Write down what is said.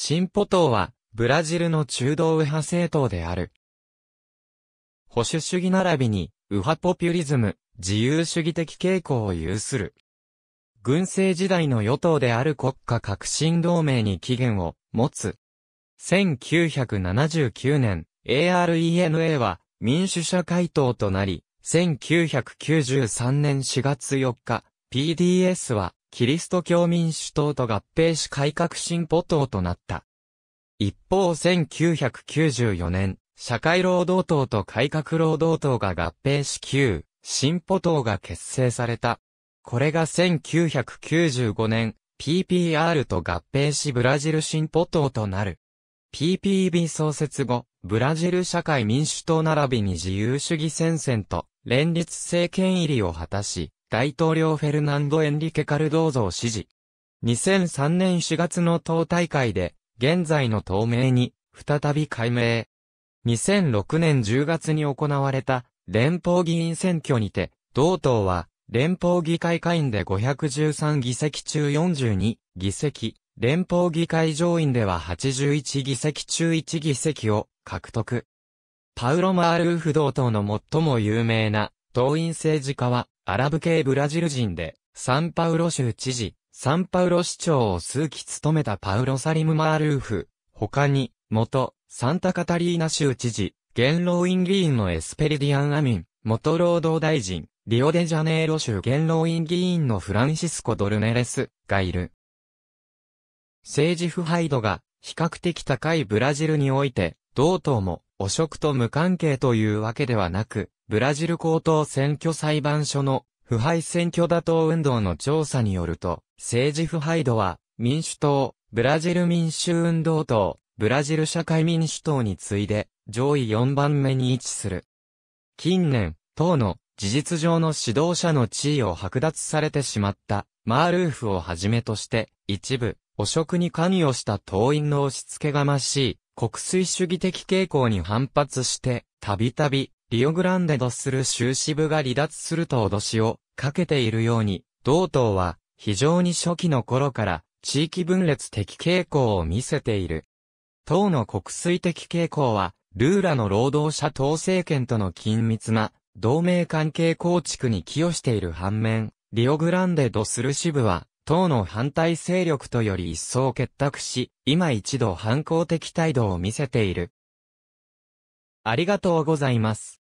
進歩党は、ブラジルの中道右派政党である。保守主義並びに、右派ポピュリズム、自由主義的傾向を有する。軍政時代の与党である国家革新同盟に起源を持つ。1979年、ARENA は民主社会党となり、1993年4月4日、PDS は、キリスト教民主党と合併し改革進歩党となった。一方1994年、社会労働党と改革労働党が合併し旧、進歩党が結成された。これが1995年、PPR と合併しブラジル進歩党となる。PPB 創設後、ブラジル社会民主党並びに自由主義戦線と連立政権入りを果たし、大統領フェルナンド・エンリケ・カルドーゾを支持。2003年4月の党大会で、現在の党名に、再び改名。2006年10月に行われた、連邦議員選挙にて、同党は、連邦議会会員で513議席中42議席、連邦議会上院では81議席中1議席を獲得。パウロ・マールーフ同党の最も有名な党員政治家はアラブ系ブラジル人で、サンパウロ州知事、サンパウロ市長を数期務めたパウロ・サリム・マールーフ、他に、元、サンタカタリーナ州知事、元老院議員のエスペリディアン・アミン、元労働大臣、リオデジャネイロ州元老院議員のフランシスコ・ドルネレスがいる。政治腐敗度が比較的高いブラジルにおいて、同党も汚職と無関係というわけではなく、ブラジル高等選挙裁判所の腐敗選挙打倒運動の調査によると、政治腐敗度は、民主党、ブラジル民主運動党、ブラジル社会民主党に次いで、上位4番目に位置する。近年、党の事実上の指導者の地位を剥奪されてしまった、マールーフをはじめとして、一部、汚職に関与した党員の押し付けがましい、国粋主義的傾向に反発して、たびたび、リオグランデドする州支部が離脱すると脅しをかけているように、同党は非常に初期の頃から地域分裂的傾向を見せている。党の国粋的傾向は、ルーラの労働者党政権との緊密な同盟関係構築に寄与している反面、リオグランデドスル支部は、党の反対勢力とより一層結託し、今一度反抗的態度を見せている。ありがとうございます。